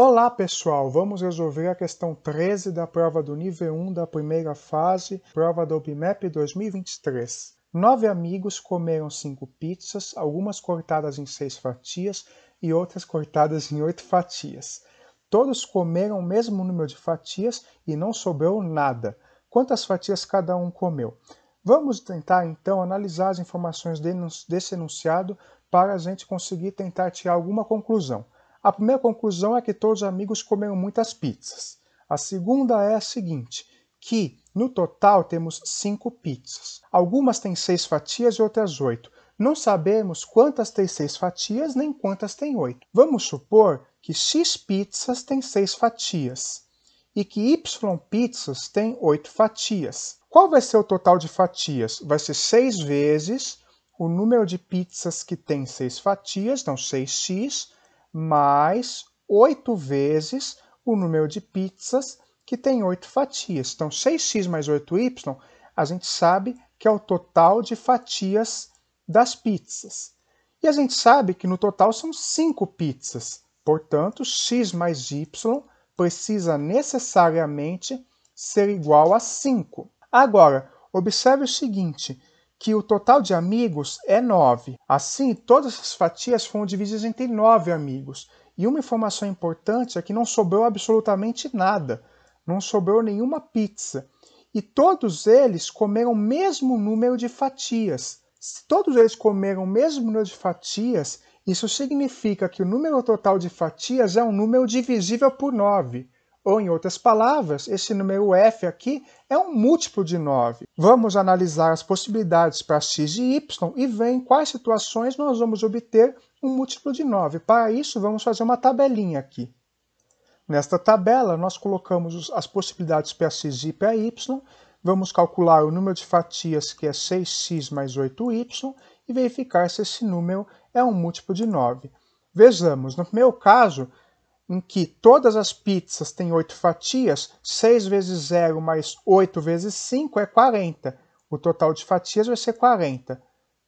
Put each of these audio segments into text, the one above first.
Olá pessoal, vamos resolver a questão 13 da prova do nível 1 da primeira fase, prova do BMAP 2023. Nove amigos comeram cinco pizzas, algumas cortadas em seis fatias e outras cortadas em oito fatias. Todos comeram o mesmo número de fatias e não sobrou nada. Quantas fatias cada um comeu? Vamos tentar então analisar as informações desse enunciado para a gente conseguir tentar tirar alguma conclusão. A primeira conclusão é que todos os amigos comeram muitas pizzas. A segunda é a seguinte, que no total temos cinco pizzas. Algumas têm seis fatias e outras oito. Não sabemos quantas têm seis fatias nem quantas têm oito. Vamos supor que x pizzas tem seis fatias e que y pizzas tem oito fatias. Qual vai ser o total de fatias? Vai ser seis vezes o número de pizzas que tem seis fatias, então 6x, mais oito vezes o número de pizzas que tem oito fatias. Então, 6x mais 8y, a gente sabe que é o total de fatias das pizzas. E a gente sabe que no total são cinco pizzas. Portanto, x mais y precisa necessariamente ser igual a 5. Agora, observe o seguinte: que o total de amigos é 9. Assim, todas as fatias foram divididas entre 9 amigos. E uma informação importante é que não sobrou absolutamente nada, não sobrou nenhuma pizza. E todos eles comeram o mesmo número de fatias. Se todos eles comeram o mesmo número de fatias, isso significa que o número total de fatias é um número divisível por 9. Ou, em outras palavras, esse número f aqui é um múltiplo de 9. Vamos analisar as possibilidades para x e y e ver em quais situações nós vamos obter um múltiplo de 9. Para isso, vamos fazer uma tabelinha aqui. Nesta tabela, nós colocamos as possibilidades para x e para y, vamos calcular o número de fatias, que é 6x mais 8y, e verificar se esse número é um múltiplo de 9. Vejamos, no primeiro caso, em que todas as pizzas têm 8 fatias, 6 vezes 0 mais 8 vezes 5 é 40. O total de fatias vai ser 40.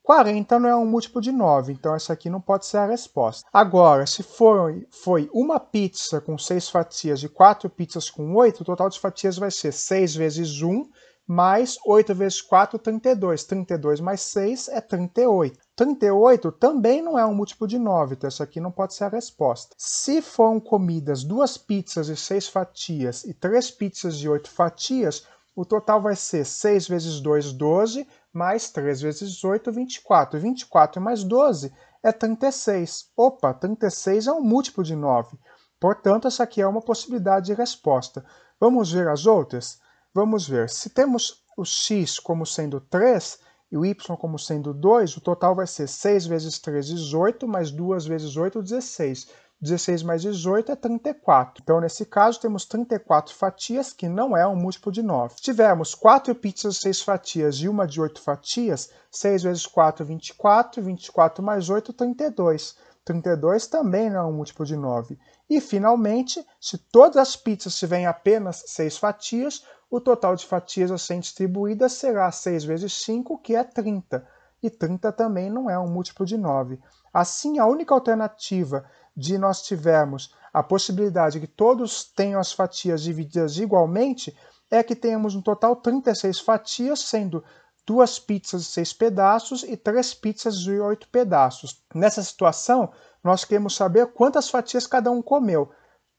40 não é um múltiplo de 9, então essa aqui não pode ser a resposta. Agora, se for, foi uma pizza com 6 fatias e 4 pizzas com 8, o total de fatias vai ser 6 vezes 1 mais 8 vezes 4, 32. 32 mais 6 é 38. 38 também não é um múltiplo de 9, então essa aqui não pode ser a resposta. Se foram comidas duas pizzas de 6 fatias e três pizzas de 8 fatias, o total vai ser 6 vezes 2, 12, mais 3 vezes 8, 24. 24 mais 12 é 36. Opa, 36 é um múltiplo de 9. Portanto, essa aqui é uma possibilidade de resposta. Vamos ver as outras? Vamos ver, se temos o x como sendo 3 e o y como sendo 2, o total vai ser 6 vezes 3, 18, mais 2 vezes 8, 16. 16 mais 18 é 34. Então, nesse caso, temos 34 fatias, que não é um múltiplo de 9. Se tivermos 4 pizzas de 6 fatias e uma de 8 fatias, 6 vezes 4 24, 24 mais 8 32. 32 também não é um múltiplo de 9. E, finalmente, se todas as pizzas tiverem apenas 6 fatias, o total de fatias a serem distribuídas será 6 vezes 5, que é 30. E 30 também não é um múltiplo de 9. Assim, a única alternativa de nós tivermos a possibilidade de que todos tenham as fatias divididas igualmente é que tenhamos um total de 36 fatias, sendo duas pizzas de 6 pedaços e três pizzas de 8 pedaços. Nessa situação, nós queremos saber quantas fatias cada um comeu.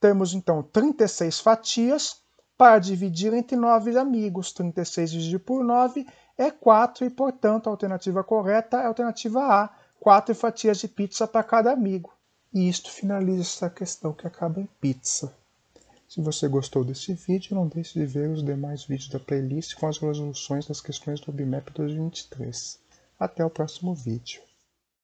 Temos então 36 fatias, para dividir entre nove amigos. 36 dividido por 9 é 4 e, portanto, a alternativa correta é a alternativa A, 4 fatias de pizza para cada amigo. E isto finaliza essa questão que acaba em pizza. Se você gostou desse vídeo, não deixe de ver os demais vídeos da playlist com as resoluções das questões do BMAP 2023. Até o próximo vídeo.